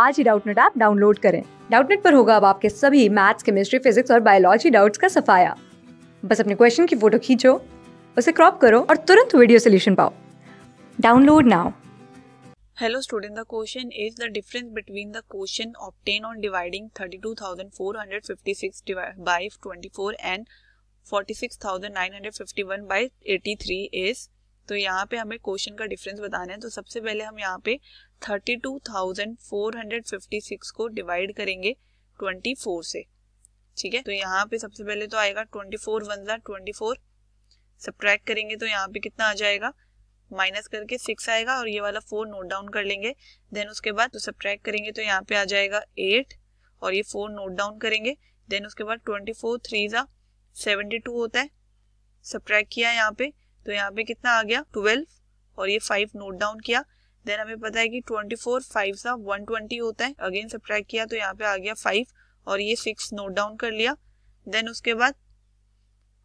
आज ही Doubtnut app download करें डाउटनेट पर होगा अब आपके सभी मैथ्स केमिस्ट्री फिजिक्स और बायोलॉजी डाउट्स का सफाया बस अपने क्वेश्चन की फोटो खींचो उसे क्रॉप करो और तुरंत वीडियो सोल्यूशन पाओ download now hello student the question is the difference between the question obtained on dividing 32,456 by 24 and 46,951 by 83 is तो यहाँ पे हमें क्वेश्चन का डिफरेंस बताना है तो सबसे पहले हम यहाँ पे 32,456 को डिवाइड करेंगे 24 से ठीक है तो यहाँ पे सबसे पहले तो आएगा 24 फोर वन जार ट्वेंटी सब्ट्रैक्ट करेंगे तो यहाँ पे कितना आ जाएगा माइनस करके सिक्स आएगा और ये वाला फोर नोट डाउन कर लेंगे देन उसके बाद तो सब्ट्रैक्ट करेंगे तो यहाँ पे आ जाएगा एट और ये फोर नोट डाउन करेंगे देन उसके बाद ट्वेंटी फोर थ्री ज़ा सेवेंटी टू होता है सब्ट्रैक्ट किया यहाँ पे तो यहाँ पे कितना आ गया ट्वेल्व और ये फाइव नोट डाउन किया देन हमें पता है कि ट्वेंटी फोर फाइव सा वन ट्वेंटी होता है अगेन सब्ट्रैक्ट किया तो यहाँ पे आ गया फाइव और ये सिक्स नोट डाउन कर लिया देन उसके बाद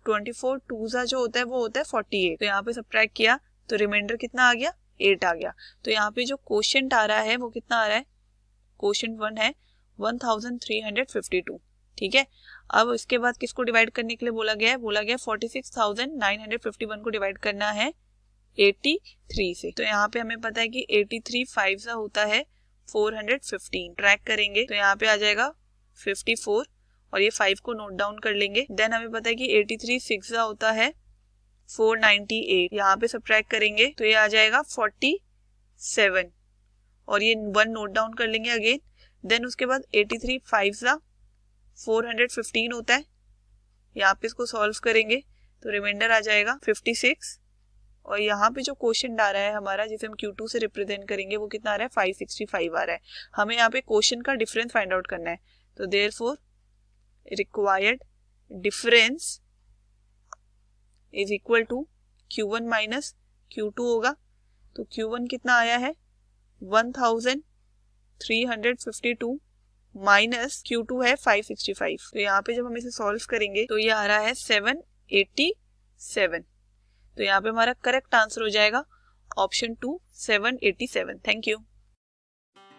ट्वेंटी फोर टू सा जो होता है वो होता है फोर्टी एट तो यहाँ पे सब्ट्रैक्ट किया तो रिमाइंडर कितना आ गया एट आ गया तो यहाँ पे जो क्वेश्चन आ रहा है वो कितना आ रहा है क्वेश्चन वन है one thousand three hundred fifty two ठीक है अब इसके बाद किसको डिवाइड करने के लिए बोला गया है बोला गया forty six thousand nine hundred fifty one को डिवाइड करना है एट्टी थ्री से तो यहाँ पे हमें पता है कि एट्टी थ्री फाइव सा होता है फोर हंड्रेड फिफ्टीन ट्रैक करेंगे तो यहाँ पे आ जाएगा फिफ्टी फोर और ये फाइव को नोट डाउन कर लेंगे देन हमें पता है कि एटी थ्री सिक्स सा होता है फोर नाइनटी एट यहाँ पे सब करेंगे तो ये आ जाएगा फोर्टी सेवन और ये वन नोट डाउन कर लेंगे अगेन देन उसके बाद एटी थ्री फाइव सा 415 होता है या आप इसको सॉल्व करेंगे तो रिमाइंडर आ जाएगा 56 और यहाँ पे जो क्वेश्चन आ रहा है हमारा जिसे हम Q2 से रिप्रेजेंट करेंगे वो कितना आ रहा है 565 आ रहा है हमें यहाँ पे क्वेश्चन का डिफरेंस फाइंड आउट करना है तो therefore required difference is equal to Q one minus Q two होगा तो क्यू वन कितना आया है one thousand three hundred fifty two minus Q two है 565 तो यहाँ पे जब हम इसे सॉल्व करेंगे तो ये आ रहा है 787 तो यहाँ पे हमारा करेक्ट आंसर हो जाएगा option two 787 thank you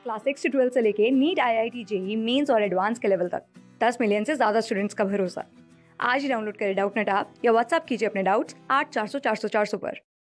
class six से ट्वेल्थ से लेके NEET I I T JEE mains और एडवांस के लेवल तक दस मिलियन से ज्यादा स्टूडेंट्स का भरोसा आज ही डाउनलोड करें डाउट नेट आप या व्हाट्सएप कीजिए अपने डाउट्स आठ चार सौ चार सौ चार सौ पर